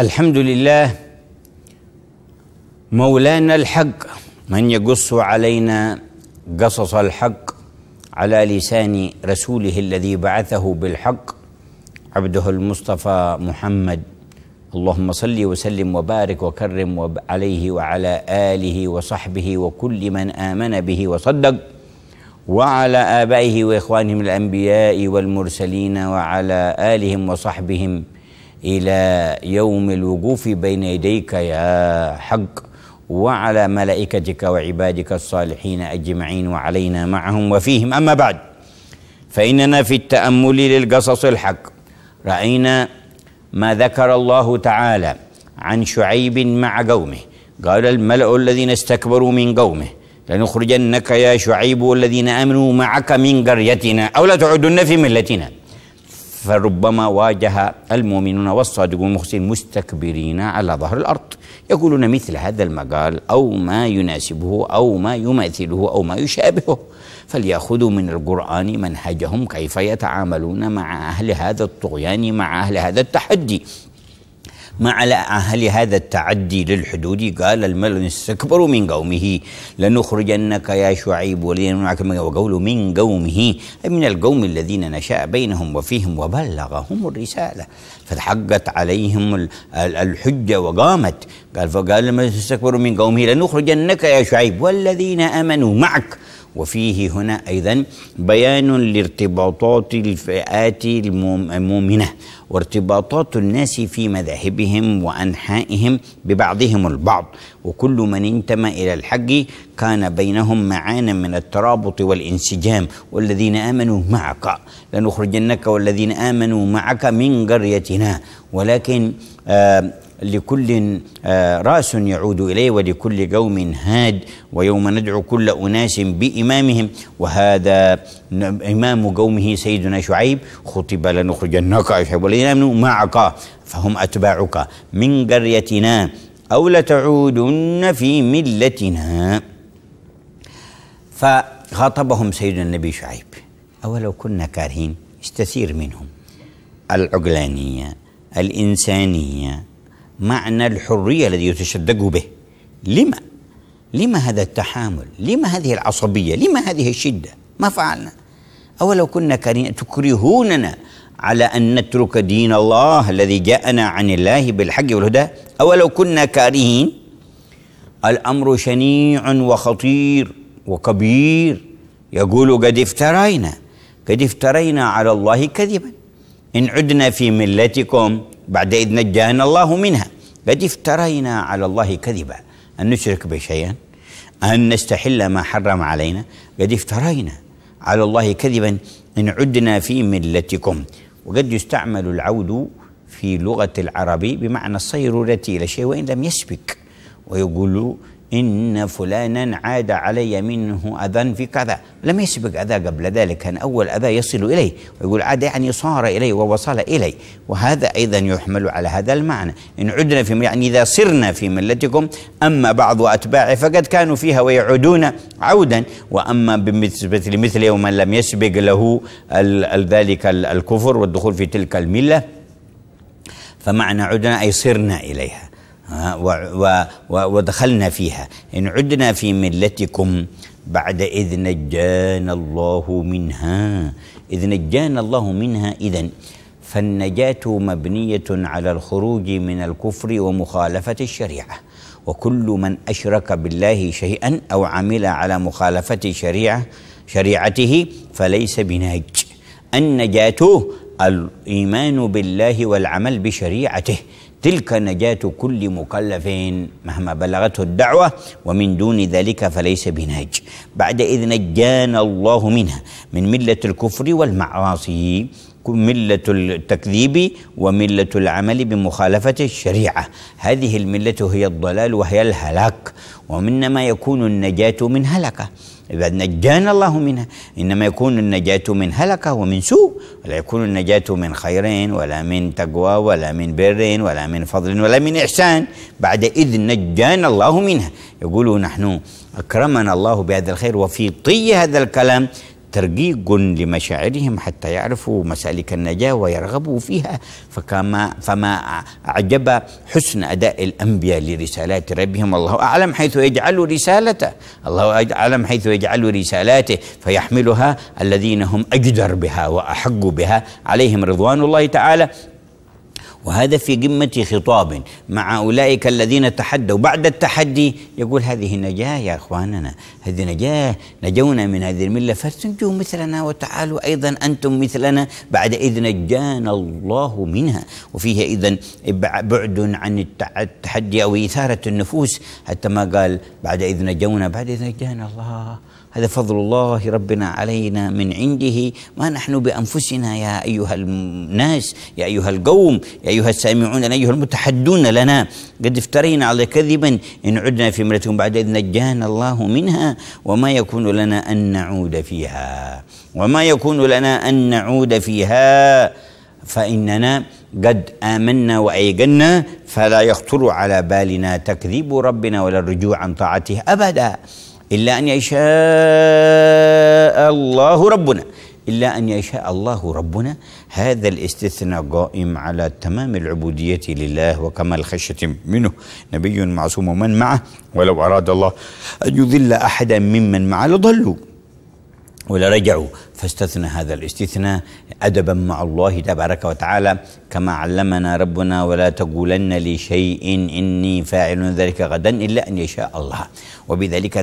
الحمد لله مولانا الحق من يقص علينا قصص الحق على لسان رسوله الذي بعثه بالحق عبده المصطفى محمد اللهم صل وسلم وبارك وكرم عليه وعلى اله وصحبه وكل من امن به وصدق وعلى ابائه واخوانهم الانبياء والمرسلين وعلى الهم وصحبهم إلى يوم الوقوف بين يديك يا حق وعلى ملائكتك وعبادك الصالحين أجمعين وعلينا معهم وفيهم أما بعد فإننا في التأمل للقصص الحق رأينا ما ذكر الله تعالى عن شعيب مع قومه قال الملأ الذين استكبروا من قومه لنخرجنك يا شعيب والذين آمنوا معك من قريتنا أو لا تعدن في ملتنا فربما واجه المؤمنون والصادقون المخلصين مستكبرين على ظهر الارض يقولون مثل هذا المقال او ما يناسبه او ما يماثله او ما يشابهه فليأخذوا من القرآن منهجهم كيف يتعاملون مع أهل هذا الطغيان مع أهل هذا التحدي ما على أهل هذا التعدي للحدود قال الملن استكبروا من قومه لنخرجنك يا شعيب والذين معك وقولوا من قومه أي من القوم الذين نشأ بينهم وفيهم وبلغهم الرسالة فحقت عليهم الحجة وقامت قال فقال الملن استكبروا من قومه لنخرجنك يا شعيب والذين آمنوا معك وفيه هنا أيضا بيان لارتباطات الفئات المؤمنة وارتباطات الناس في مذاهبهم وأنحائهم ببعضهم البعض وكل من انتمى إلى الحج كان بينهم معانا من الترابط والانسجام والذين آمنوا معك لنخرجنك والذين آمنوا معك من قريتنا ولكن آه لكل آه، راس يعود اليه ولكل قوم هاد ويوم ندعو كل اناس بامامهم وهذا امام قومه سيدنا شعيب خطب لنخرجنك يا شعيب والذين امنوا معك فهم اتباعك من قريتنا او لتعودن في ملتنا فخاطبهم سيدنا النبي شعيب اولو كنا كارهين استثير منهم العقلانيه الانسانيه معنى الحرية الذي يتشدق به لما؟ لما هذا التحامل؟ لما هذه العصبية؟ لما هذه الشدة؟ ما فعلنا؟ أولو كنا تكرهوننا على أن نترك دين الله الذي جاءنا عن الله بالحق والهدى أولو كنا كارهين الأمر شنيع وخطير وكبير يقول قد افترينا قد افترينا على الله كذبا إن عدنا في ملتكم بعد إذ نجانا الله منها قد افترينا على الله كذبا أن نشرك بشيئا أن نستحل ما حرم علينا قد افترينا على الله كذبا إن عدنا في ملتكم وقد يستعمل العود في لغة العربي بمعنى الصيرورة إلى شيء وإن لم يسبك ويقول إن فلانا عاد علي منه أذى في كذا لم يسبق أذى قبل ذلك كان أول أذى يصل إليه ويقول عاد يعني صار إلي ووصل إلي وهذا أيضا يحمل على هذا المعنى إن عدنا في يعني إذا صرنا في ملتكم أما بعض أتباعه فقد كانوا فيها ويعودون عودا وأما بالنسبة لمثله يوم لم يسبق له ذلك الكفر والدخول في تلك الملة فمعنى عدنا أي صرنا إليها ودخلنا فيها إن عدنا في ملتكم بعد إذ نجانا الله منها إذ نجانا الله منها إذا فالنجاة مبنية على الخروج من الكفر ومخالفة الشريعة وكل من أشرك بالله شيئا أو عمل على مخالفة شريعة شريعته فليس بناج النجاة الإيمان بالله والعمل بشريعته تلك نجاة كل مكلف مهما بلغته الدعوة ومن دون ذلك فليس بناج بعد إذ نجانا الله منها من ملة الكفر والمعاصي ملة التكذيب وملة العمل بمخالفة الشريعة هذه الملة هي الضلال وهي الهلاك ومنما يكون النجاة من هلكة إذا نجانا الله منها إنما يكون النجاة من هلكة ومن سوء ولا يكون النجاة من خير ولا من تقوى ولا من بر ولا من فضل ولا من إحسان بعد إذ نجانا الله منها يقول نحن أكرمنا الله بهذا الخير وفي طي هذا الكلام ترقيق لمشاعرهم حتى يعرفوا مسالك النجاة ويرغبوا فيها فكما فما أعجب حسن أداء الأنبياء لرسالات ربهم الله أعلم حيث يجعل رسالته الله أعلم حيث يجعل رسالاته فيحملها الذين هم أجدر بها وأحق بها عليهم رضوان الله تعالى وهذا في قمة خطاب مع أولئك الذين تحدوا بعد التحدي يقول هذه نجاة يا أخواننا هذه نجاة نجونا من هذه الملة فاستنجوا مثلنا وتعالوا أيضا أنتم مثلنا بعد إذ نجانا الله منها وفيها إذا بعد عن التحدي أو إثارة النفوس حتى ما قال بعد إذ نجونا بعد إذ نجانا الله هذا فضل الله ربنا علينا من عنده ما نحن بأنفسنا يا أيها الناس يا أيها القوم يا أيها السامعون يا أيها المتحدون لنا قد افترينا على كذبا إن عدنا في ملتهم بعد إذ نجانا الله منها وما يكون لنا أن نعود فيها وما يكون لنا أن نعود فيها فإننا قد آمنا وأيقنا فلا يخطر على بالنا تكذيب ربنا ولا الرجوع عن طاعته أبداً إلا أن يشاء الله ربنا إلا أن يشاء الله ربنا هذا الاستثناء قائم على تمام العبودية لله وكمال خشية منه نبي معصوم ومن معه ولو أراد الله أن يذل أحدا ممن معه لضلوا ولرجعوا فاستثنى هذا الاستثناء أدبا مع الله تبارك وتعالى كما علمنا ربنا ولا تقولن لشيء إني فاعل ذلك غدا إلا أن يشاء الله وبذلك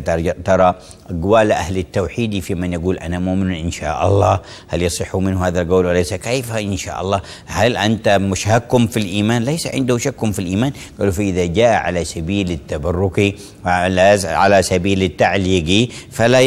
ترى أقوال أهل التوحيد في من يقول أنا مؤمن إن شاء الله هل يصح منه هذا القول وليس كيف إن شاء الله هل أنت مشهك في الإيمان ليس عنده شك في الإيمان قالوا فإذا جاء على سبيل التبرك وعلى على سبيل التعليق فلا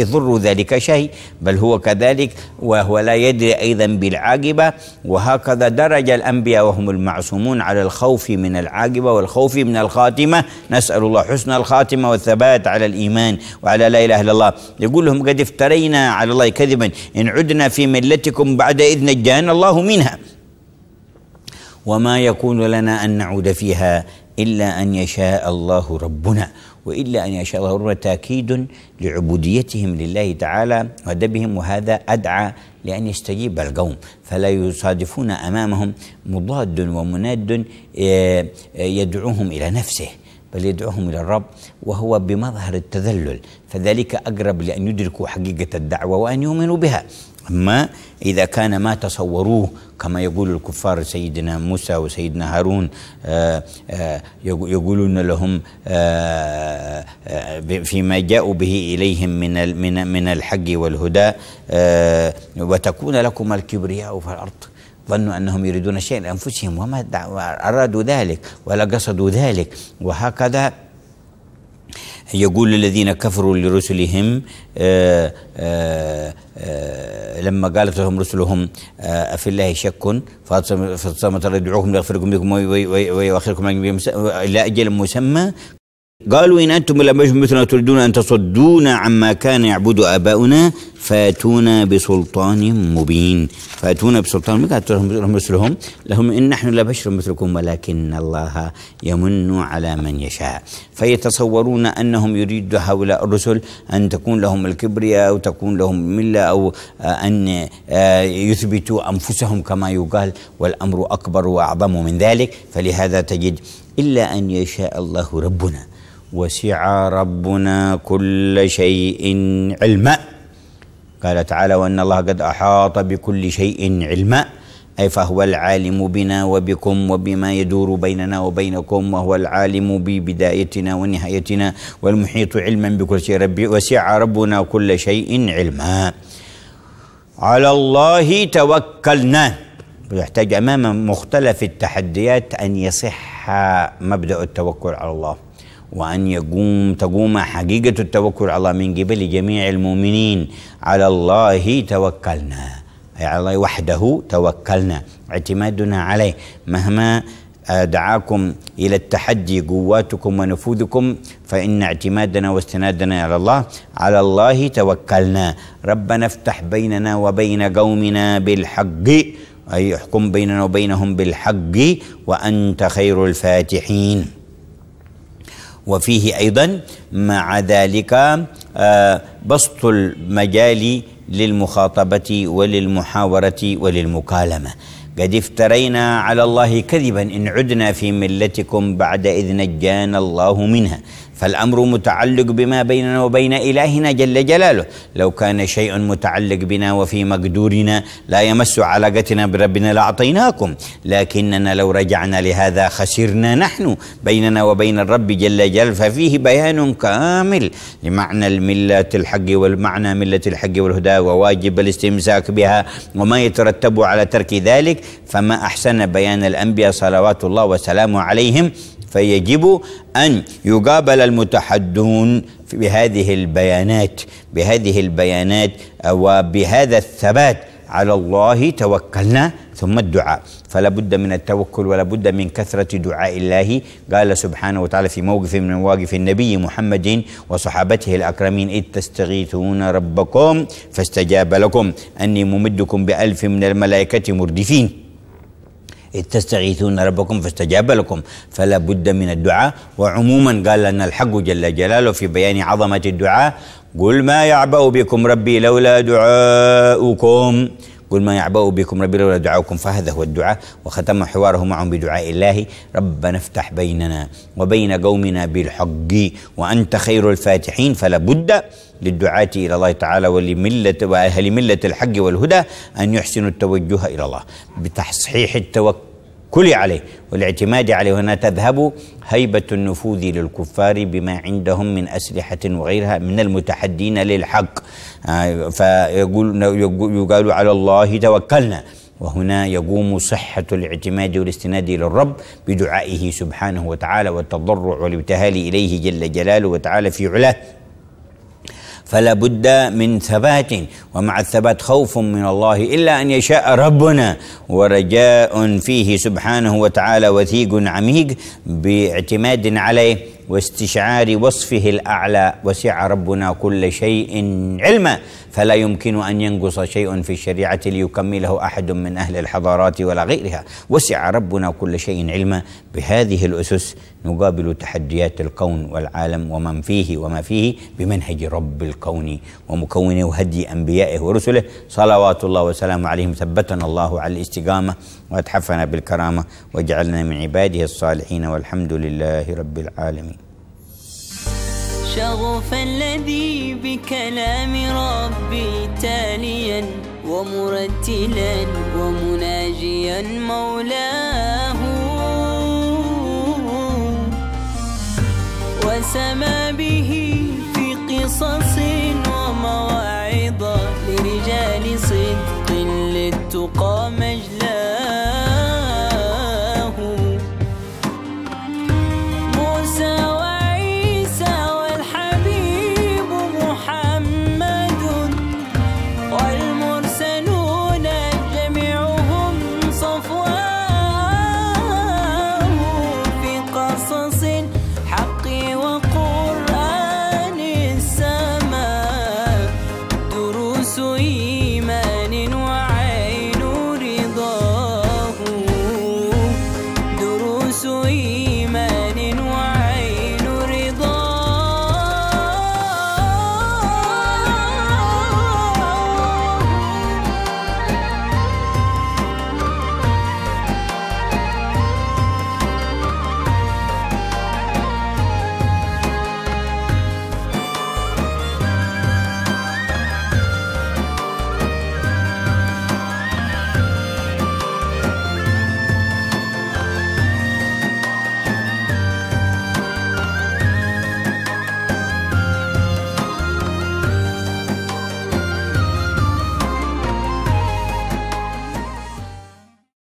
يضر ذلك شيء بل هو هو كذلك وهو لا يدري أيضا بالعاقبة وهكذا درج الأنبياء وهم المعصومون على الخوف من العاقبة والخوف من الخاتمة نسأل الله حسن الخاتمة والثبات على الإيمان وعلى لا إله إلا الله يقول لهم قد افترينا على الله كذبا إن عدنا في ملتكم بعد إذ نجانا الله منها وما يكون لنا أن نعود فيها إلا أن يشاء الله ربنا وإلا أن يشاء الله تأكيد لعبوديتهم لله تعالى وأدبهم وهذا أدعى لأن يستجيب القوم فلا يصادفون أمامهم مضاد ومناد آه، آه، يدعوهم إلى نفسه بل يدعوهم إلى الرب وهو بمظهر التذلل فذلك أقرب لأن يدركوا حقيقة الدعوة وأن يؤمنوا بها ما إذا كان ما تصوروه كما يقول الكفار سيدنا موسى وسيدنا هارون آه، آه، يقولون لهم آه، فيما جاءوا به إليهم من من من الحق والهدى وتكون لكم الكبرياء في الأرض ظنوا أنهم يريدون شيئا لأنفسهم وما أرادوا ذلك ولا قصدوا ذلك وهكذا يقول الذين كفروا لرسلهم آه، آه، آه، لما قالت لهم رسلهم أفي الله شك فصمت يدعوكم ليغفر لكم ويؤخركم إلى أجل مسمى قالوا إن أنتم لم مثلنا تريدون أن تصدونا عما كان يعبد آباؤنا فاتونا بسلطان مبين فاتونا بسلطان مبين قالت لهم إن نحن لبشر مثلكم ولكن الله يمن على من يشاء فيتصورون أنهم يريد هؤلاء الرسل أن تكون لهم الكبرياء أو تكون لهم ملة أو آه، أن آه، يثبتوا أنفسهم كما يقال والأمر أكبر وأعظم من ذلك فلهذا تجد إلا أن يشاء الله ربنا وسع ربنا كل شيء علما قال تعالى وان الله قد احاط بكل شيء علما اي فهو العالم بنا وبكم وبما يدور بيننا وبينكم وهو العالم ببدايتنا ونهايتنا والمحيط علما بكل شيء ربي وسع ربنا كل شيء علما على الله توكلنا يحتاج امام مختلف التحديات ان يصح مبدا التوكل على الله وأن يقوم تقوم حقيقة التوكل على الله من قبل جميع المؤمنين على الله توكلنا أي على الله وحده توكلنا اعتمادنا عليه مهما آه، دعاكم إلى التحدي قواتكم ونفوذكم فإن اعتمادنا واستنادنا على الله على الله توكلنا ربنا افتح بيننا وبين قومنا بالحق أي احكم بيننا وبينهم بالحق وأنت خير الفاتحين وفيه أيضا مع ذلك آه، بسط المجال للمخاطبة وللمحاورة وللمكالمة قد افترينا على الله كذبا إن عدنا في ملتكم بعد إذ نجانا الله منها فالامر متعلق بما بيننا وبين الهنا جل جلاله لو كان شيء متعلق بنا وفي مقدورنا لا يمس علاقتنا بربنا لاعطيناكم لكننا لو رجعنا لهذا خسرنا نحن بيننا وبين الرب جل جلاله ففيه بيان كامل لمعنى المله الحق والمعنى مله الحق والهدى وواجب الاستمساك بها وما يترتب على ترك ذلك فما احسن بيان الانبياء صلوات الله وسلامه عليهم فيجب أن يقابل المتحدون بهذه البيانات بهذه البيانات وبهذا الثبات على الله توكلنا ثم الدعاء فلا بد من التوكل ولا بد من كثرة دعاء الله قال سبحانه وتعالى في موقف من مواقف النبي محمد وصحابته الأكرمين إذ تستغيثون ربكم فاستجاب لكم أني ممدكم بألف من الملائكة مردفين إذ تستغيثون ربكم فاستجاب لكم فلا بد من الدعاء وعموما قال لنا الحق جل جلاله في بيان عظمة الدعاء قل ما يعبأ بكم ربي لولا دعاؤكم قل ما يعبأ بكم ربي لولا دعاؤكم فهذا هو الدعاء وختم حواره معهم بدعاء الله ربنا افتح بيننا وبين قومنا بالحق وأنت خير الفاتحين فلا بد للدعاة إلى الله تعالى ولملة وأهل ملة الحق والهدى أن يحسنوا التوجه إلى الله بتصحيح التوكل كلي عليه والاعتماد عليه هنا تذهب هيبة النفوذ للكفار بما عندهم من أسلحة وغيرها من المتحدين للحق آه، فيقول يقال على الله توكلنا وهنا يقوم صحة الاعتماد والاستناد إلى الرب بدعائه سبحانه وتعالى والتضرع والابتهال إليه جل جلاله وتعالى في علاه فلا بد من ثبات ومع الثبات خوف من الله الا ان يشاء ربنا ورجاء فيه سبحانه وتعالى وثيق عميق باعتماد عليه واستشعار وصفه الاعلى وسع ربنا كل شيء علما فلا يمكن ان ينقص شيء في الشريعه ليكمله احد من اهل الحضارات ولا غيرها وسع ربنا كل شيء علما بهذه الاسس نقابل تحديات الكون والعالم ومن فيه وما فيه بمنهج رب الكون ومكونه وهدي أنبيائه ورسله صلوات الله وسلامه عليهم ثبتنا الله على الاستقامة وأتحفنا بالكرامة واجعلنا من عباده الصالحين والحمد لله رب العالمين شغف الذي بكلام ربي تاليا ومرتلا ومناجيا مولاه بسببه